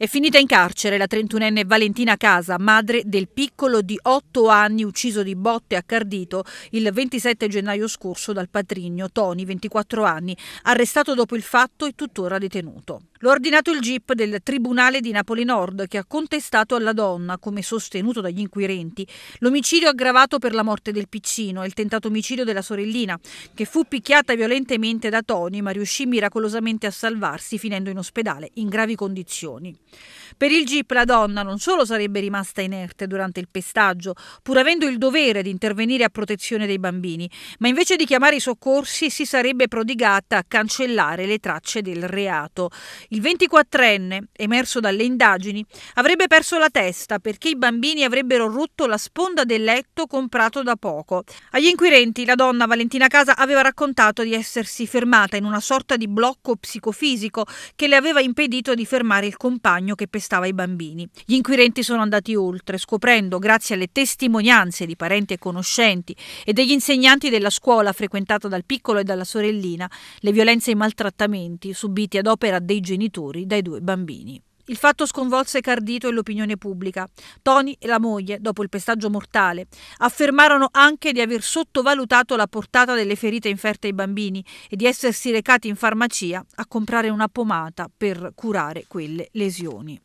È finita in carcere la 31enne Valentina Casa, madre del piccolo di 8 anni ucciso di botte a Cardito il 27 gennaio scorso dal patrigno Tony, 24 anni, arrestato dopo il fatto e tuttora detenuto. L'ho ordinato il GIP del Tribunale di Napoli Nord che ha contestato alla donna, come sostenuto dagli inquirenti, l'omicidio aggravato per la morte del piccino e il tentato omicidio della sorellina, che fu picchiata violentemente da Tony ma riuscì miracolosamente a salvarsi finendo in ospedale in gravi condizioni. Per il GIP la donna non solo sarebbe rimasta inerte durante il pestaggio, pur avendo il dovere di intervenire a protezione dei bambini, ma invece di chiamare i soccorsi si sarebbe prodigata a cancellare le tracce del reato. Il 24enne, emerso dalle indagini, avrebbe perso la testa perché i bambini avrebbero rotto la sponda del letto comprato da poco. Agli inquirenti la donna Valentina Casa aveva raccontato di essersi fermata in una sorta di blocco psicofisico che le aveva impedito di fermare il compagno compagno che pestava i bambini. Gli inquirenti sono andati oltre, scoprendo, grazie alle testimonianze di parenti e conoscenti e degli insegnanti della scuola frequentata dal piccolo e dalla sorellina, le violenze e i maltrattamenti subiti ad opera dei genitori dai due bambini. Il fatto sconvolse Cardito e l'opinione pubblica. Tony e la moglie, dopo il pestaggio mortale, affermarono anche di aver sottovalutato la portata delle ferite inferte ai bambini e di essersi recati in farmacia a comprare una pomata per curare quelle lesioni.